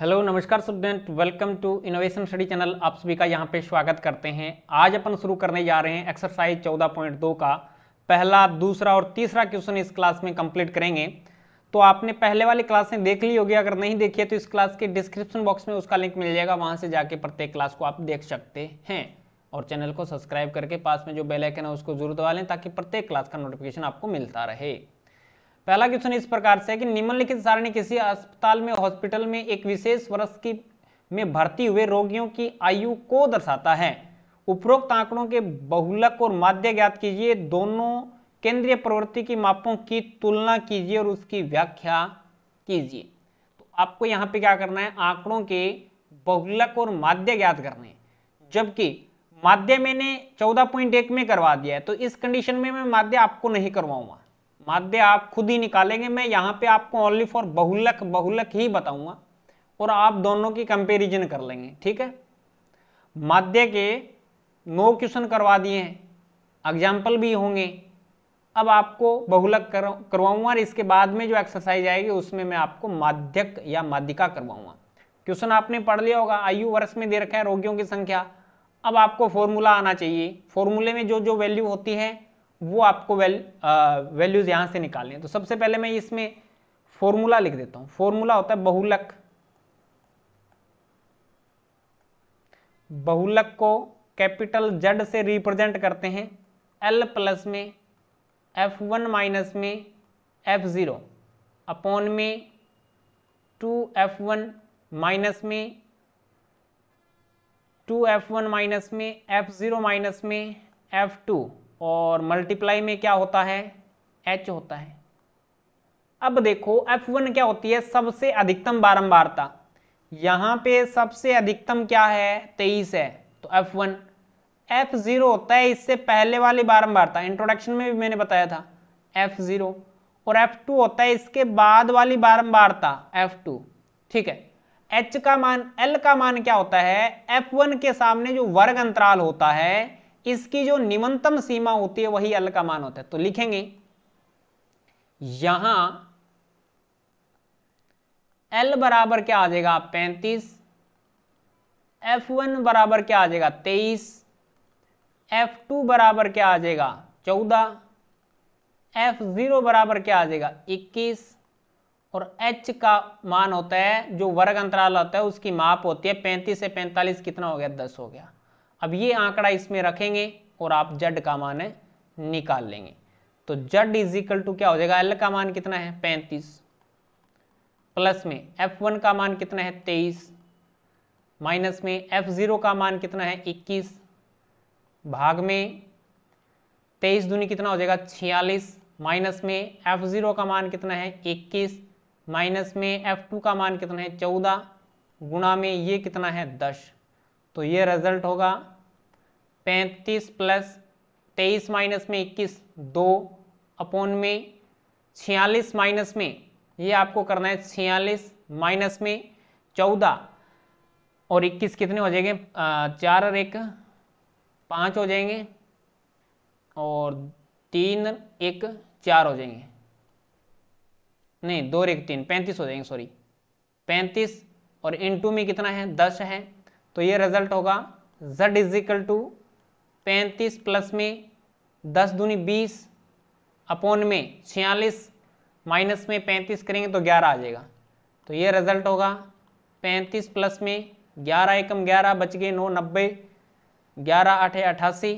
hello नमस्कार student welcome to innovation study channel आप सभी का यहाँ पे स्वागत करते हैं आज अपन शुरू करने जा रहे हैं एक्सरसाइज 14.2 का पहला दूसरा और तीसरा क्वेश्चन इस क्लास में कंप्लीट करेंगे तो आपने पहले वाली क्लास में देख ली होगी अगर नहीं देखी है तो इस क्लास के डिस्क्रिप्शन बॉक्स में उसका लिंक मिल जाएगा वहाँ से जाके प्रत्येक क्लास को आप देख सकते हैं और चैनल को सब्सक्राइब करके पास में जो बेलाइकन है उसको जरूर दबा लें ताकि प्रत्येक क्लास का नोटिफिकेशन आपको मिलता रहे पहला क्वेश्चन इस प्रकार से है कि निम्नलिखित सारणी किसी अस्पताल में हॉस्पिटल में एक विशेष वर्ष की में भर्ती हुए रोगियों की आयु को दर्शाता है उपरोक्त आंकड़ों के बहुलक और माध्य ज्ञात कीजिए दोनों केंद्रीय प्रवृत्ति की मापों की तुलना कीजिए और उसकी व्याख्या कीजिए तो आपको यहाँ पे क्या करना है आंकड़ों के बहुलक और माध्य ज्ञात करने जबकि माध्य मैंने 14.1 में करवा दिया है तो इस कंडीशन में मैं माध्य आपको नहीं करवाऊंगा माध्य आप खुद ही निकालेंगे मैं यहाँ पे आपको ओनली फॉर बहुलक बहुलक ही बताऊंगा और आप दोनों की कंपेरिजन कर लेंगे ठीक है माध्य के नो क्वेश्चन करवा दिए हैं एग्जाम्पल भी होंगे अब आपको बहुलक कर, करवाऊंगा और इसके बाद में जो एक्सरसाइज आएगी उसमें मैं आपको माध्यक या माध्यिका करवाऊंगा क्वेश्चन आपने पढ़ लिया होगा आयु वर्ष में दे रखा है रोगियों की संख्या अब आपको फॉर्मूला आना चाहिए फॉर्मूले में जो जो वैल्यू होती है वो आपको वेल वैल्यूज़ यहाँ से निकालनी है तो सबसे पहले मैं इसमें फॉर्मूला लिख देता हूँ फॉर्मूला होता है बहुलक बहुलक को कैपिटल जेड से रिप्रेजेंट करते हैं एल प्लस में एफ वन माइनस में एफ ज़ीरो अपॉन में टू एफ वन माइनस में टू एफ वन माइनस में एफ ज़ीरो माइनस में एफ टू और मल्टीप्लाई में क्या होता है एच होता है अब देखो एफ वन क्या होती है सबसे अधिकतम बारंबारता यहां पे सबसे अधिकतम क्या है तेईस है तो एफ वन एफ जीरो होता है इससे पहले वाली बारंबारता इंट्रोडक्शन में भी मैंने बताया था एफ जीरो और एफ टू होता है इसके बाद वाली बारंबारता एफ टू ठीक है एच का मान एल का मान क्या होता है एफ वन के सामने जो वर्ग अंतराल होता है इसकी जो निम्नतम सीमा होती है वही एल का मान होता है तो लिखेंगे यहां एल बराबर क्या आ जाएगा पैंतीस एफ वन बराबर क्या आ जाएगा तेईस एफ टू बराबर क्या आ जाएगा चौदह एफ जीरो बराबर क्या आ जाएगा इक्कीस और एच का मान होता है जो वर्ग अंतराल होता है उसकी माप होती है पैंतीस से पैंतालीस कितना हो गया दस हो गया अब ये आंकड़ा इसमें रखेंगे और आप जड का मान निकाल लेंगे तो जड इज इक्वल टू क्या हो जाएगा एल का मान कितना है पैंतीस प्लस में एफ वन का मान कितना है तेईस माइनस में एफ जीरो का मान कितना है इक्कीस भाग में तेईस दूनी कितना हो जाएगा छियालीस माइनस में एफ जीरो का मान कितना है इक्कीस माइनस में एफ टू का मान कितना है चौदह गुणा में ये कितना है दस तो ये रिजल्ट होगा पैंतीस प्लस तेईस माइनस में इक्कीस दो अपोन में छियालीस माइनस में ये आपको करना है छियालीस माइनस में चौदह और इक्कीस कितने हो जाएंगे चार और एक पाँच हो जाएंगे और तीन एक चार हो जाएंगे नहीं दो एक तीन पैंतीस हो जाएंगे सॉरी पैंतीस और इन टू में कितना है दस है तो ये रिजल्ट होगा z इक्वल टू पैंतीस प्लस में दस दूनी बीस अपोन में छियालीस माइनस में पैंतीस करेंगे तो ग्यारह आ जाएगा तो ये रिजल्ट होगा पैंतीस प्लस में ग्यारह एकम ग्यारह बच गए नौ नब्बे ग्यारह आठ अट्ठासी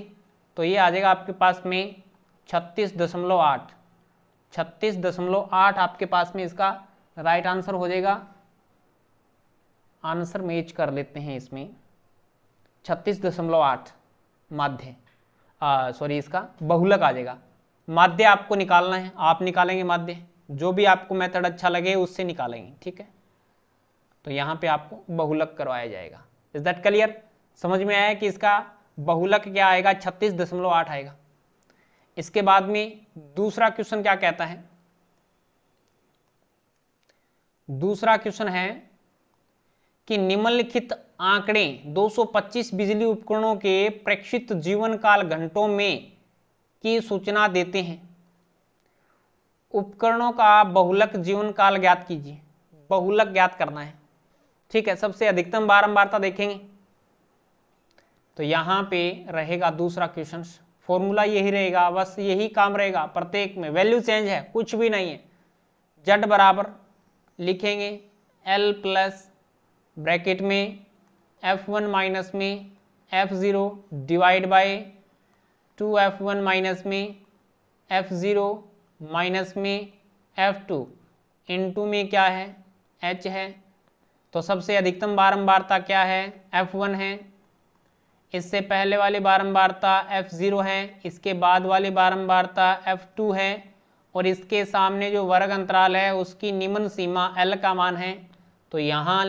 तो ये आ जाएगा आपके पास में छत्तीस दशमलव आठ छत्तीस दशमलव आठ आपके पास में इसका राइट आंसर हो जाएगा आंसर मैच कर लेते हैं इसमें छत्तीस दशमलव आठ माध्य सॉरी इसका बहुलक आ जाएगा माध्य आपको निकालना है आप निकालेंगे माध्य जो भी आपको मेथड अच्छा लगे उससे निकालेंगे ठीक है तो यहाँ पे आपको बहुलक करवाया जाएगा इज दैट क्लियर समझ में आया कि इसका बहुलक क्या आएगा छत्तीस दशमलव आठ आएगा इसके बाद में दूसरा क्वेश्चन क्या कहता है दूसरा क्वेश्चन है कि निम्नलिखित आंकड़े 225 बिजली उपकरणों के प्रेक्षित जीवन काल घंटों में की सूचना देते हैं उपकरणों का बहुलक जीवन काल ज्ञात कीजिए बहुलक ज्ञात करना है ठीक है सबसे अधिकतम बारंबारता देखेंगे तो यहां पे रहेगा दूसरा क्वेश्चन फॉर्मूला यही रहेगा बस यही काम रहेगा प्रत्येक में वैल्यू चेंज है कुछ भी नहीं है जड बराबर लिखेंगे एल प्लस ब्रैकेट में एफ वन माइनस में F zero divide by two F one minus में एफ ज़ीरो माइनस में एफ टू इन टू में क्या है एच है तो सबसे अधिकतम बारंबारता क्या है एफ वन है इससे पहले वाले बारंबारता एफ ज़ीरो है इसके बाद वाले बारंबारता एफ टू है और इसके सामने जो वर्ग अंतराल है उसकी निम्न सीमा एल का मान है तो यहाँ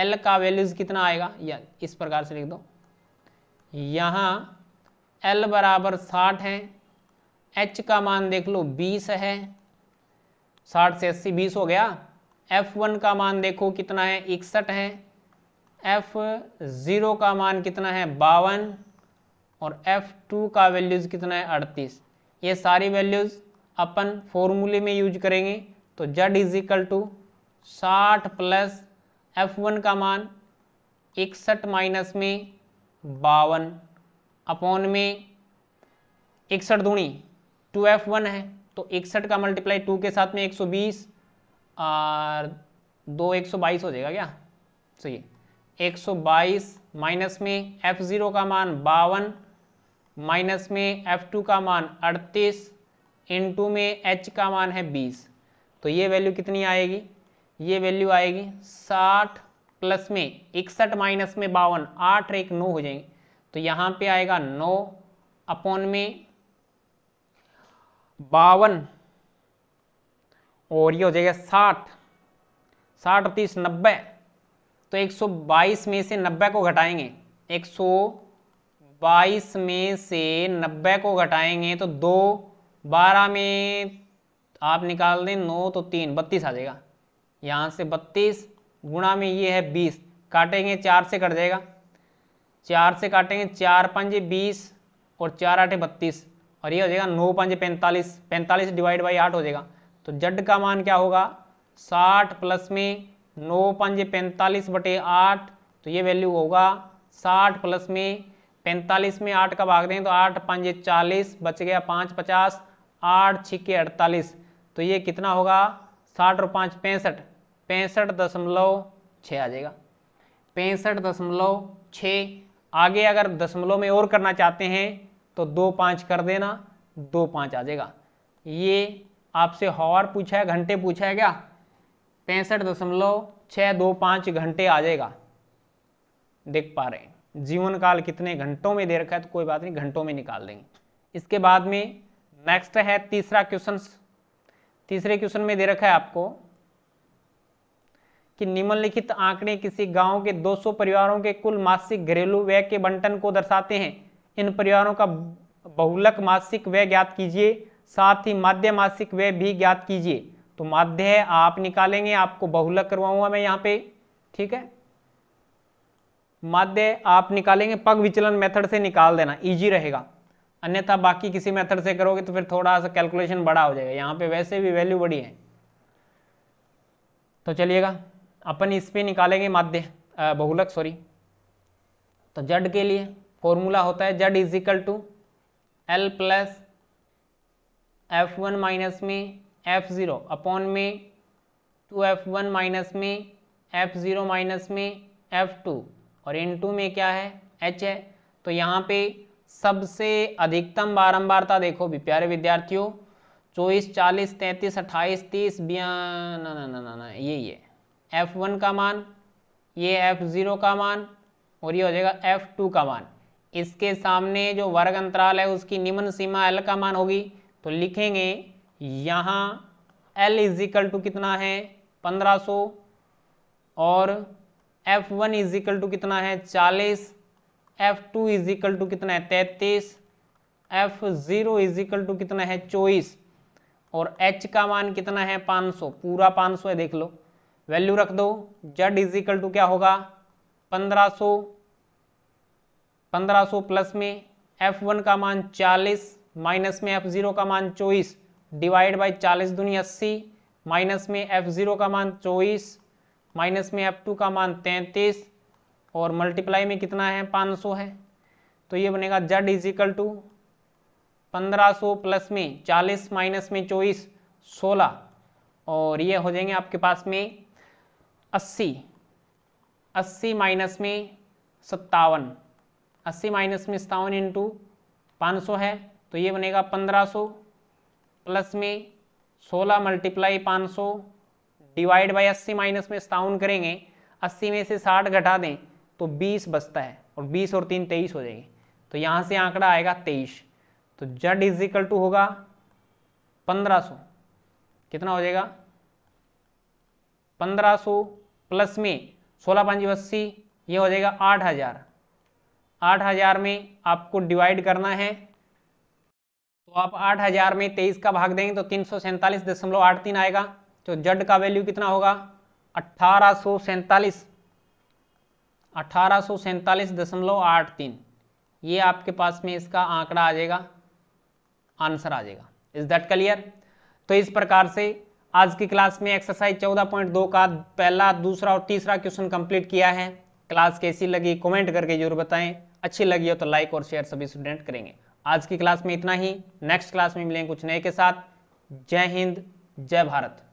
एल का वैल्यूज कितना आएगा या इस प्रकार से लिख दो यहाँ एल बराबर साठ है एच का मान देख लो बीस है साठ से अस्सी बीस हो गया एफ वन का मान देखो कितना है इकसठ है एफ ज़ीरो का मान कितना है बावन और एफ टू का वैल्यूज़ कितना है अड़तीस ये सारी वैल्यूज़ अपन फॉर्मूले में यूज करेंगे तो जेड इज इक्वल टू साठ प्लस एफ वन का मान इकसठ माइनस में बावन अपॉन में इकसठ दूनी टू एफ वन है तो इकसठ का मल्टीप्लाई टू के साथ में एक सौ बीस और दो एक सौ बाईस हो जाएगा क्या सही एक सौ बाईस माइनस में एफ़ ज़ीरो का मान बावन माइनस में एफ़ टू का मान अड़तीस इन टू में एच का मान है बीस तो ये वैल्यू कितनी आएगी ये वैल्यू आएगी साठ प्लस में इकसठ माइनस में बावन आठ एक नौ हो जाएंगे तो यहाँ पे आएगा नौ अपॉन में बावन और ये हो जाएगा साठ साठ तीस नब्बे तो 122 में से 90 को घटाएंगे 122 में से 90 को घटाएंगे तो दो बारह में आप निकाल दें नौ तो तीन बत्तीस आ जाएगा यहाँ से बत्तीस गुणा में ये है बीस काटेंगे चार से कट जाएगा चार से काटेंगे चार पंजे बीस और चार आठे बत्तीस और ये हो जाएगा नौ पंजे पैंतालीस पैंतालीस डिवाइड बाई आठ हो जाएगा तो जड का मान क्या होगा साठ प्लस में नौ पंजे पैंतालीस बटे आठ तो ये वैल्यू होगा साठ प्लस में पैंतालीस में आठ का भाग दें तो आठ पंजे चालीस बच गया पाँच पचास आठ छिके अड़तालीस तो ये कितना होगा साठ और पाँच पैंसठ पैंसठ दशमलव छः आ जाएगा पैंसठ दशमलव छः आगे अगर दशमलव में और करना चाहते हैं तो दो पाँच कर देना दो पाँच आ जाएगा ये आपसे हॉर पूछा है घंटे पूछा है क्या पैंसठ दशमलव छः दो पाँच घंटे आ जाएगा देख पा रहे हैं जीवन काल कितने घंटों में दे रखा है तो कोई बात नहीं घंटों में निकाल देंगे इसके बाद में नेक्स्ट है तीसरा क्वेश्चन तीसरे क्वेश्चन में दे रखा है आपको कि निम्नलिखित आंकड़े किसी गांव के 200 परिवारों के कुल मासिक घरेलू व्यय के बंटन को दर्शाते हैं इन परिवारों का बहुलक मासिक व्यय ज्ञात कीजिए साथ ही माध्य मासिक व्यय भी ज्ञात कीजिए तो माध्य है आप निकालेंगे आपको बहुलक करवाऊंगा मैं यहाँ पे ठीक है माध्य आप निकालेंगे पग विचलन मेथड से निकाल देना इजी रहेगा अन्यथा बाकी किसी मेथड से करोगे तो फिर थोड़ा सा कैलकुलेशन बड़ा हो जाएगा यहाँ पे वैसे भी वैल्यू बड़ी है तो चलिएगा अपन इस पर निकालेंगे माध्य बहुलक सॉरी तो जड के लिए फॉर्मूला होता है Z is equal to L plus F one minus में एफ ज़ीरो अपॉन में टू एफ वन माइनस में एफ ज़ीरो माइनस में एफ टू और इन टू में क्या है एच है तो यहाँ पे सबसे अधिकतम बारंबारता देखो भी प्यारे विद्यार्थियों चौबीस चालीस तैंतीस अट्ठाईस तीस बिया ना ना ना ना ये ये एफ वन का मान ये एफ ज़ीरो का मान और ये हो जाएगा एफ टू का मान इसके सामने जो वर्ग अंतराल है उसकी निम्न सीमा एल का मान होगी तो लिखेंगे यहाँ एल इजिकल टू कितना है पंद्रह सौ और एफ वन इजिकल टू कितना है चालीस F two is equal to कितना है तैतीस F zero is equal to कितना है चौबीस और एच का मान कितना है 500 पूरा 500 है देख लो वैल्यू रख दो जेड इज इक्वल टू क्या होगा 1500 1500 प्लस में एफ वन का मान 40 माइनस में एफ जीरो का मान चौबीस डिवाइड बाई चालीस दूनी अस्सी माइनस में एफ जीरो का मान चौबीस माइनस में एफ टू का मान तैंतीस और मल्टीप्लाई में कितना है 500 है तो ये बनेगा जेड इजिकल टू पंद्रह सौ प्लस में चालीस माइनस में चौबीस सोलह और ये हो जाएंगे आपके पास में अस्सी अस्सी माइनस में सत्तावन अस्सी माइनस में सत्तावन इंटू पाँच सौ है तो ये बनेगा पंद्रह सौ प्लस में सोलह मल्टीप्लाई पाँच सौ डिवाइड बाई अस्सी माइनस में सतावन करेंगे अस्सी में से साठ घटा दें तो बीस बचता है और बीस और तीन तेईस हो जाएगी तो यहाँ से आंकड़ा आएगा तेईस तो जड इज इक्वल टू होगा पंद्रह सो कितना हो जाएगा पंद्रह सो प्लस में सोलह पाँच अस्सी ये हो जाएगा आठ हज़ार आठ हज़ार में आपको डिवाइड करना है तो आप आठ हज़ार में तेईस का भाग देंगे तो तीन सौ सैंतालीस दशमलव आठ तीन आएगा तो जड का वैल्यू कितना होगा अट्ठारह सो सैंतालीस अठारह ये आपके पास में इसका आंकड़ा आ जाएगा आंसर आ जाएगा इज दैट क्लियर तो इस प्रकार से आज की क्लास में एक्सरसाइज 14.2 का पहला दूसरा और तीसरा क्वेश्चन कंप्लीट किया है क्लास कैसी लगी कमेंट करके जरूर बताएं अच्छी लगी हो तो लाइक और शेयर सभी स्टूडेंट करेंगे आज की क्लास में इतना ही नेक्स्ट क्लास में मिलेंगे कुछ नए के साथ जय हिंद जय भारत